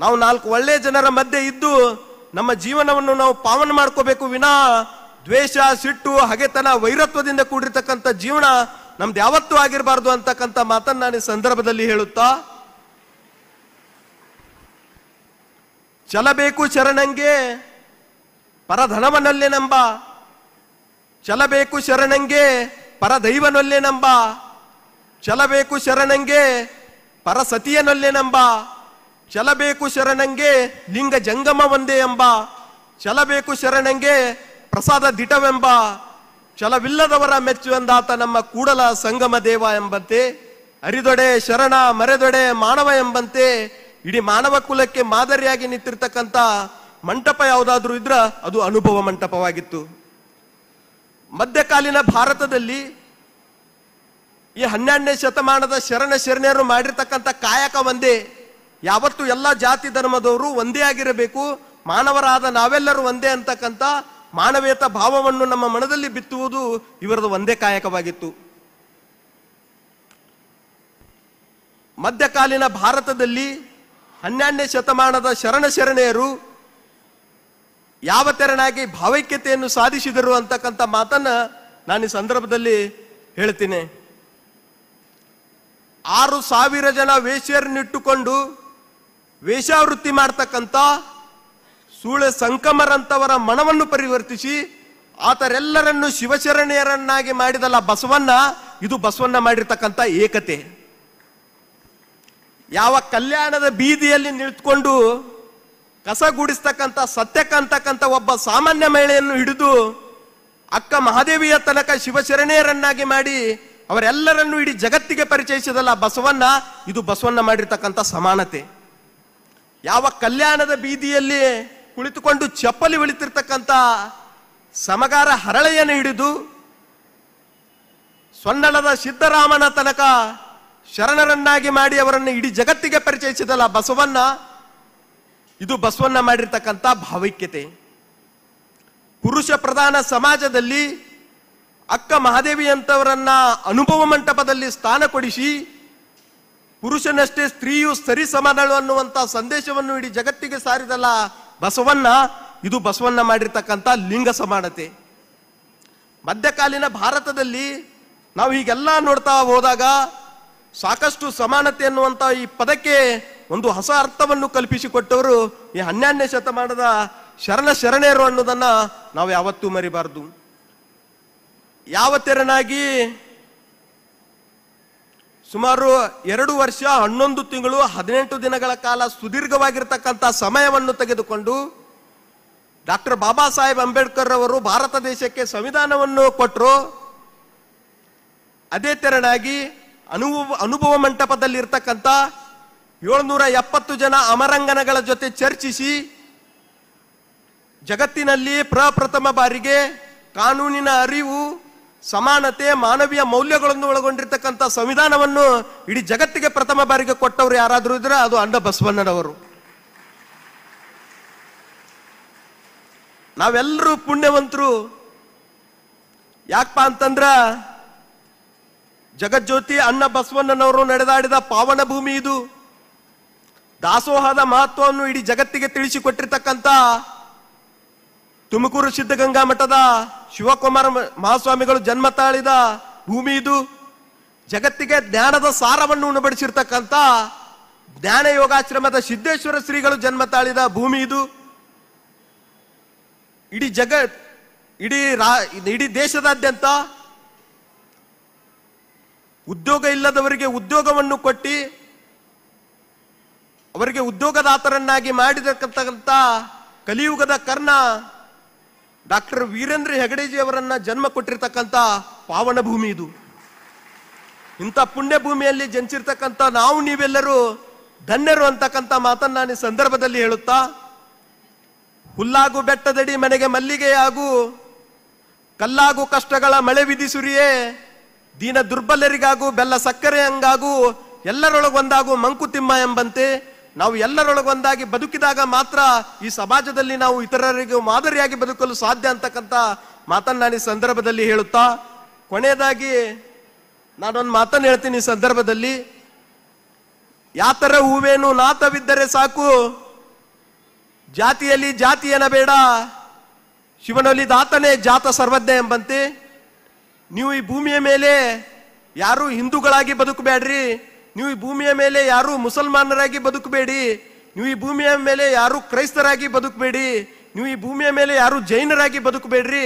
ನಾವು ನಾಲ್ಕು ಒಳ್ಳೆಯ ಜನರ ಮಧ್ಯೆ ಇದ್ದು ನಮ್ಮ ಜೀವನವನ್ನು ನಾವು ಪಾವನ ಮಾಡ್ಕೋಬೇಕು ವಿನಾ ದ್ವೇಷ ಸಿಟ್ಟು ಹಗೆತನ ವೈರತ್ವದಿಂದ ಕೂಡಿರ್ತಕ್ಕಂಥ ಜೀವನ ನಮ್ದು ಯಾವತ್ತೂ ಆಗಿರಬಾರ್ದು ಅಂತಕ್ಕಂಥ ಮಾತನ್ನ ನಾನು ಈ ಸಂದರ್ಭದಲ್ಲಿ ಹೇಳುತ್ತಾ ಚಲಬೇಕು ಶರಣಂಗೆ ಪರಧನವನಲ್ಲೇ ನಂಬ ಚಲಬೇಕು ಶರಣಂಗೆ ಪರದೈವನಲ್ಲಿ ನಂಬ ಚಲಬೇಕು ಶರಣಂಗೆ ಪರಸತಿಯನಲ್ಲಿ ನಂಬ ಚಲಬೇಕು ಶರಣಂಗೆ ಲಿಂಗ ಜಂಗಮ ಒಂದೇ ಎಂಬ ಚಲಬೇಕು ಶರಣಂಗೆ ಪ್ರಸಾದ ದಿಟವೆಂಬ ಛಲವಿಲ್ಲದವರ ಮೆಚ್ಚುವಂದಾತ ನಮ್ಮ ಕೂಡಲ ಸಂಗಮ ದೇವ ಎಂಬಂತೆ ಅರಿದೊಡೆ ಶರಣ ಮರೆದೊಡೆ ಮಾನವ ಎಂಬಂತೆ ಇಡೀ ಮಾನವ ಕುಲಕ್ಕೆ ಮಾದರಿಯಾಗಿ ನಿಂತಿರ್ತಕ್ಕಂಥ ಮಂಟಪ ಯಾವುದಾದ್ರೂ ಇದ್ರ ಅದು ಅನುಭವ ಮಂಟಪವಾಗಿತ್ತು ಮಧ್ಯಕಾಲೀನ ಭಾರತದಲ್ಲಿ ಈ ಹನ್ನೆರಡನೇ ಶತಮಾನದ ಶರಣ ಶರಣ್ಯರು ಮಾಡಿರ್ತಕ್ಕಂಥ ಕಾಯಕ ಒಂದೇ ಯಾವತ್ತು ಎಲ್ಲ ಜಾತಿ ಧರ್ಮದವರು ಒಂದೇ ಆಗಿರಬೇಕು ಮಾನವರಾದ ನಾವೆಲ್ಲರೂ ಒಂದೇ ಅಂತಕ್ಕಂಥ ಮಾನವೀಯತ ಭಾವವನ್ನು ನಮ್ಮ ಮನದಲ್ಲಿ ಬಿತ್ತುವುದು ಇವರದು ಒಂದೇ ಕಾಯಕವಾಗಿತ್ತು ಮಧ್ಯಕಾಲೀನ ಭಾರತದಲ್ಲಿ ಹನ್ನೆರಡನೇ ಶತಮಾನದ ಶರಣ ಶರಣೆಯರು ಯಾವ ತೆರನಾಗಿ ಭಾವೈಕ್ಯತೆಯನ್ನು ಸಾಧಿಸಿದರು ಅಂತಕ್ಕಂಥ ಮಾತನ್ನ ನಾನು ಈ ಸಂದರ್ಭದಲ್ಲಿ ಹೇಳ್ತೀನಿ ಆರು ಸಾವಿರ ಜನ ವೇಷ್ಯರನ್ನಿಟ್ಟುಕೊಂಡು ವೇಷಾವೃತ್ತಿ ಮಾಡ್ತಕ್ಕಂಥ ಸೂಳೆ ಸಂಕಮರಂತವರ ಮನವನ್ನು ಪರಿವರ್ತಿಸಿ ಆತರೆಲ್ಲರನ್ನು ಶಿವಶರಣೆಯರನ್ನಾಗಿ ಮಾಡಿದಲ್ಲ ಬಸವಣ್ಣ ಇದು ಬಸವಣ್ಣ ಮಾಡಿರ್ತಕ್ಕಂಥ ಏಕತೆ ಯಾವ ಕಲ್ಯಾಣದ ಬೀದಿಯಲ್ಲಿ ನಿಂತ್ಕೊಂಡು ಕಸ ಗುಡಿಸ್ತಕ್ಕಂಥ ಸತ್ಯಕ್ಕಂತಕ್ಕಂಥ ಒಬ್ಬ ಸಾಮಾನ್ಯ ಮಹಿಳೆಯನ್ನು ಹಿಡಿದು ಅಕ್ಕ ಮಹಾದೇವಿಯ ತನಕ ಶಿವಶರಣೆಯರನ್ನಾಗಿ ಮಾಡಿ ಅವರೆಲ್ಲರನ್ನು ಇಡೀ ಜಗತ್ತಿಗೆ ಪರಿಚಯಿಸಿದಲ್ಲ ಬಸವಣ್ಣ ಇದು ಬಸವಣ್ಣ ಮಾಡಿರ್ತಕ್ಕಂಥ ಸಮಾನತೆ ಯಾವ ಕಲ್ಯಾಣದ ಬೀದಿಯಲ್ಲಿ ಕುಳಿತುಕೊಂಡು ಚಪ್ಪಲಿ ಉಳಿತಿರ್ತಕ್ಕಂಥ ಸಮಗಾರ ಹರಳೆಯನ್ನು ಹಿಡಿದು ಸೊನ್ನಳದ ಸಿದ್ದರಾಮನ ತನಕ ಶರಣರನ್ನಾಗಿ ಮಾಡಿ ಅವರನ್ನು ಇಡೀ ಜಗತ್ತಿಗೆ ಪರಿಚಯಿಸಿದಲ್ಲ ಬಸವಣ್ಣ ಇದು ಬಸವಣ್ಣ ಮಾಡಿರ್ತಕ್ಕಂಥ ಭಾವೈಕ್ಯತೆ ಪುರುಷ ಪ್ರಧಾನ ಸಮಾಜದಲ್ಲಿ ಅಕ್ಕ ಮಹಾದೇವಿಯಂಥವರನ್ನ ಅನುಭವ ಮಂಟಪದಲ್ಲಿ ಸ್ಥಾನ ಕೊಡಿಸಿ ಪುರುಷನಷ್ಟೇ ಸ್ತ್ರೀಯು ಸರಿ ಸಮಾನಳು ಅನ್ನುವಂಥ ಸಂದೇಶವನ್ನು ಇಡೀ ಜಗತ್ತಿಗೆ ಸಾರಿದಲ್ಲ ಬಸವಣ್ಣ ಇದು ಬಸವಣ್ಣ ಮಾಡಿರ್ತಕ್ಕಂಥ ಲಿಂಗ ಸಮಾನತೆ ಮಧ್ಯಕಾಲೀನ ಭಾರತದಲ್ಲಿ ನಾವು ಹೀಗೆಲ್ಲ ನೋಡ್ತಾ ಹೋದಾಗ ಸಾಕಷ್ಟು ಸಮಾನತೆ ಅನ್ನುವಂಥ ಈ ಪದಕ್ಕೆ ಒಂದು ಹೊಸ ಅರ್ಥವನ್ನು ಕಲ್ಪಿಸಿಕೊಟ್ಟವರು ಈ ಹನ್ನೆರಡನೇ ಶತಮಾನದ ಶರಣ ಶರಣೆಯರು ಅನ್ನೋದನ್ನ ನಾವು ಯಾವತ್ತೂ ಮರಿಬಾರ್ದು ಯಾವ ತೆರನಾಗಿ ಸುಮಾರು ಎರಡು ವರ್ಷ ಹನ್ನೊಂದು ತಿಂಗಳು ಹದಿನೆಂಟು ದಿನಗಳ ಕಾಲ ಸುದೀರ್ಘವಾಗಿರ್ತಕ್ಕಂಥ ಸಮಯವನ್ನು ತೆಗೆದುಕೊಂಡು ಡಾಕ್ಟರ್ ಬಾಬಾ ಸಾಹೇಬ್ ಅಂಬೇಡ್ಕರ್ ಅವರು ಭಾರತ ದೇಶಕ್ಕೆ ಸಂವಿಧಾನವನ್ನು ಕೊಟ್ಟರು ಅದೇ ತೆರನಾಗಿ ಅನುಭವ ಅನುಭವ ಮಂಟಪದಲ್ಲಿ ಇರ್ತಕ್ಕಂಥ ಏಳ್ನೂರ ಎಪ್ಪತ್ತು ಜನ ಅಮರಂಗನಗಳ ಜೊತೆ ಚರ್ಚಿಸಿ ಜಗತ್ತಿನಲ್ಲಿ ಪ್ರಪ್ರಥಮ ಬಾರಿಗೆ ಕಾನೂನಿನ ಅರಿವು ಸಮಾನತೆ ಮಾನವೀಯ ಮೌಲ್ಯಗಳನ್ನು ಒಳಗೊಂಡಿರ್ತಕ್ಕಂಥ ಸಂವಿಧಾನವನ್ನು ಇಡೀ ಜಗತ್ತಿಗೆ ಪ್ರಥಮ ಬಾರಿಗೆ ಕೊಟ್ಟವರು ಯಾರಾದರೂ ಇದ್ರೆ ಅದು ಅಣ್ಣ ಬಸವಣ್ಣನವರು ನಾವೆಲ್ಲರೂ ಪುಣ್ಯವಂತರು ಯಾಕಪ್ಪ ಅಂತಂದ್ರ ಜಗಜ್ಯೋತಿ ಅಣ್ಣ ಬಸವಣ್ಣನವರು ನಡೆದಾಡಿದ ಪಾವನ ಭೂಮಿ ಇದು ದಾಸೋಹದ ಮಹತ್ವವನ್ನು ಇಡೀ ಜಗತ್ತಿಗೆ ತಿಳಿಸಿಕೊಟ್ಟಿರ್ತಕ್ಕಂಥ ತುಮಕೂರು ಸಿದ್ಧಗಂಗಾ ಮಠದ ಶಿವಕುಮಾರ ಮಹಾಸ್ವಾಮಿಗಳು ಜನ್ಮ ತಾಳಿದ ಭೂಮಿ ಇದು ಜಗತ್ತಿಗೆ ಜ್ಞಾನದ ಸಾರವನ್ನು ಉಣಬಡಿಸಿರ್ತಕ್ಕಂಥ ಜ್ಞಾನ ಯೋಗಾಶ್ರಮದ ಸಿದ್ದೇಶ್ವರ ಶ್ರೀಗಳು ಜನ್ಮ ತಾಳಿದ ಭೂಮಿ ಇದು ಇಡೀ ಜಗತ್ ಇಡೀ ರಾ ಇಡೀ ದೇಶದಾದ್ಯಂತ ಉದ್ಯೋಗ ಇಲ್ಲದವರಿಗೆ ಉದ್ಯೋಗವನ್ನು ಕೊಟ್ಟಿ ಅವರಿಗೆ ಉದ್ಯೋಗದಾತರನ್ನಾಗಿ ಮಾಡಿರತಕ್ಕಂಥ ಕಲಿಯುಗದ ಕರ್ಣ ಡಾಕ್ಟರ್ ವೀರೇಂದ್ರ ಹೆಗಡೆಜಿ ಅವರನ್ನ ಜನ್ಮ ಕೊಟ್ಟಿರ್ತಕ್ಕಂಥ ಪಾವನ ಭೂಮಿ ಇದು ಇಂಥ ಪುಣ್ಯ ಭೂಮಿಯಲ್ಲಿ ಜನಿಸಿರ್ತಕ್ಕಂಥ ನಾವು ನೀವೆಲ್ಲರೂ ಧನ್ಯರು ಅಂತಕ್ಕಂಥ ಮಾತನ್ನ ನಾನು ಈ ಸಂದರ್ಭದಲ್ಲಿ ಹೇಳುತ್ತಾ ಹುಲ್ಲಾಗು ಬೆಟ್ಟದಡಿ ಮನೆಗೆ ಮಲ್ಲಿಗೆಯಾಗು ಕಲ್ಲಾಗು ಕಷ್ಟಗಳ ಮಳೆ ಸುರಿಯೇ ದೀನ ದುರ್ಬಲರಿಗಾಗು ಬೆಲ್ಲ ಸಕ್ಕರೆ ಹಂಗಾಗು ಎಲ್ಲರೊಳಗೊಂದಾಗು ಮಂಕುತಿಮ್ಮ ಎಂಬಂತೆ ನಾವು ಎಲ್ಲರೊಳಗೊಂದಾಗಿ ಬದುಕಿದಾಗ ಮಾತ್ರ ಈ ಸಮಾಜದಲ್ಲಿ ನಾವು ಇತರರಿಗೂ ಮಾದರಿಯಾಗಿ ಬದುಕಲು ಸಾಧ್ಯ ಅಂತಕ್ಕಂಥ ಮಾತನ್ನು ನಾನು ಈ ಸಂದರ್ಭದಲ್ಲಿ ಹೇಳುತ್ತಾ ಕೊನೆಯದಾಗಿ ನಾನೊಂದು ಮಾತನ್ನು ಹೇಳ್ತೀನಿ ಈ ಸಂದರ್ಭದಲ್ಲಿ ಯಾತರ ಹೂವೇನು ನಾತವಿದ್ದರೆ ಸಾಕು ಜಾತಿಯಲ್ಲಿ ಜಾತಿ ಬೇಡ ಶಿವನಲ್ಲಿ ದಾತನೇ ಜಾತ ಸರ್ವಜ್ಞ ಎಂಬಂತೆ ನೀವು ಈ ಭೂಮಿಯ ಮೇಲೆ ಯಾರು ಹಿಂದೂಗಳಾಗಿ ಬದುಕಬೇಡ್ರಿ ನೀವು ಈ ಭೂಮಿಯ ಮೇಲೆ ಯಾರೂ ಮುಸಲ್ಮಾನರಾಗಿ ಬದುಕಬೇಡಿ ನೀವು ಈ ಭೂಮಿಯ ಮೇಲೆ ಯಾರು ಕ್ರೈಸ್ತರಾಗಿ ಬದುಕಬೇಡಿ ನೀವು ಈ ಭೂಮಿಯ ಮೇಲೆ ಯಾರೂ ಜೈನರಾಗಿ ಬದುಕಬೇಡ್ರಿ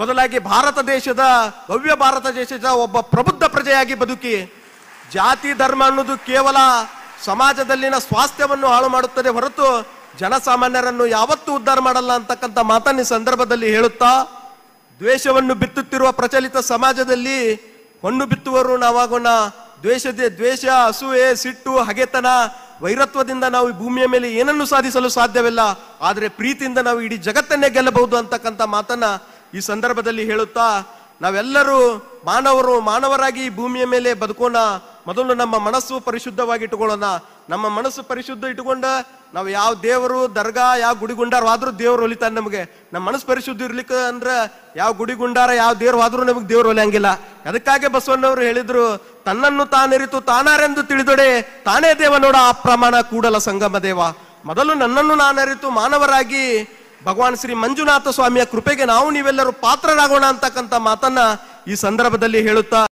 ಬದಲಾಗಿ ಭಾರತ ದೇಶದ ಭವ್ಯ ಭಾರತ ದೇಶದ ಒಬ್ಬ ಪ್ರಬುದ್ಧ ಪ್ರಜೆಯಾಗಿ ಬದುಕಿ ಜಾತಿ ಧರ್ಮ ಅನ್ನೋದು ಕೇವಲ ಸಮಾಜದಲ್ಲಿನ ಸ್ವಾಸ್ಥ್ಯವನ್ನು ಹಾಳು ಮಾಡುತ್ತದೆ ಹೊರತು ಜನಸಾಮಾನ್ಯರನ್ನು ಯಾವತ್ತೂ ಉದ್ಧಾರ ಮಾಡಲ್ಲ ಅಂತಕ್ಕಂಥ ಮಾತನ್ನ ಸಂದರ್ಭದಲ್ಲಿ ಹೇಳುತ್ತಾ ದ್ವೇಷವನ್ನು ಬಿತ್ತುತ್ತಿರುವ ಪ್ರಚಲಿತ ಸಮಾಜದಲ್ಲಿ ಹೊಣ್ಣು ಬಿತ್ತುವರು ನಾವಾಗೋಣ ದ್ವೇಷದ ದ್ವೇಷ ಅಸೂಯೆ ಸಿಟ್ಟು ಹಗೆತನ ವೈರತ್ವದಿಂದ ನಾವು ಈ ಭೂಮಿಯ ಮೇಲೆ ಏನನ್ನು ಸಾಧಿಸಲು ಸಾಧ್ಯವಿಲ್ಲ ಆದರೆ ಪ್ರೀತಿಯಿಂದ ನಾವು ಇಡೀ ಜಗತ್ತನ್ನೇ ಗೆಲ್ಲಬಹುದು ಅಂತಕ್ಕಂಥ ಮಾತನ್ನ ಈ ಸಂದರ್ಭದಲ್ಲಿ ಹೇಳುತ್ತಾ ನಾವೆಲ್ಲರೂ ಮಾನವರು ಮಾನವರಾಗಿ ಭೂಮಿಯ ಮೇಲೆ ಬದುಕೋಣ ಮೊದಲು ನಮ್ಮ ಮನಸ್ಸು ಪರಿಶುದ್ಧವಾಗಿ ಇಟ್ಟುಕೊಳ್ಳೋಣ ನಮ್ಮ ಮನಸ್ಸು ಪರಿಶುದ್ಧ ಇಟ್ಟುಕೊಂಡ ನಾವು ಯಾವ ದೇವರು ದರ್ಗಾ ಯಾವ ಗುಡಿಗುಂಡಾರವಾದರೂ ಆದ್ರೂ ದೇವ್ರು ನಮಗೆ ನಮ್ಮ ಮನಸ್ಸು ಪರಿಶುದ್ಧ ಇರ್ಲಿಕ್ಕೆ ಅಂದ್ರೆ ಯಾವ ಗುಡಿಗುಂಡಾರ ಯಾವ ದೇವರು ಆದ್ರೂ ನಮಗೆ ದೇವ್ರು ಹೊಲಿಯಂಗಿಲ್ಲ ಅದಕ್ಕಾಗಿ ಬಸವಣ್ಣವರು ಹೇಳಿದ್ರು ತನ್ನನ್ನು ತಾನೆರಿತು ತಾನಾರೆಂದು ತಿಳಿದೊಡೆ ತಾನೇ ದೇವ ನೋಡ ಆ ಪ್ರಮಾಣ ಕೂಡಲ ಸಂಗಮ ದೇವ ಮೊದಲು ನನ್ನನ್ನು ನಾನರಿತು ಮಾನವರಾಗಿ ಭಗವಾನ್ ಶ್ರೀ ಮಂಜುನಾಥ ಸ್ವಾಮಿಯ ಕೃಪೆಗೆ ನಾವು ನೀವೆಲ್ಲರೂ ಪಾತ್ರರಾಗೋಣ ಅಂತಕ್ಕಂಥ ಮಾತನ್ನ ಈ ಸಂದರ್ಭದಲ್ಲಿ ಹೇಳುತ್ತಾ